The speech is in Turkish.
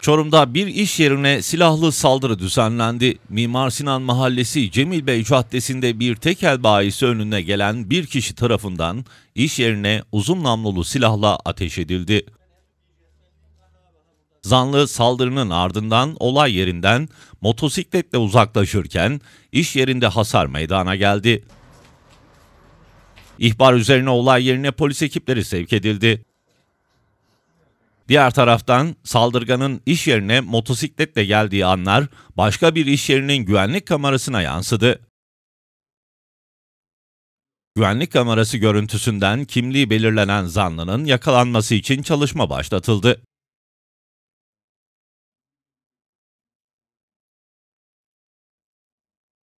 Çorum'da bir iş yerine silahlı saldırı düzenlendi. Mimar Sinan Mahallesi Cemil Bey Caddesi'nde bir tekel bayisi önüne gelen bir kişi tarafından iş yerine uzun namlulu silahla ateş edildi. Zanlı saldırının ardından olay yerinden motosikletle uzaklaşırken iş yerinde hasar meydana geldi. İhbar üzerine olay yerine polis ekipleri sevk edildi. Diğer taraftan saldırganın iş yerine motosikletle geldiği anlar başka bir iş yerinin güvenlik kamerasına yansıdı. Güvenlik kamerası görüntüsünden kimliği belirlenen zanlının yakalanması için çalışma başlatıldı.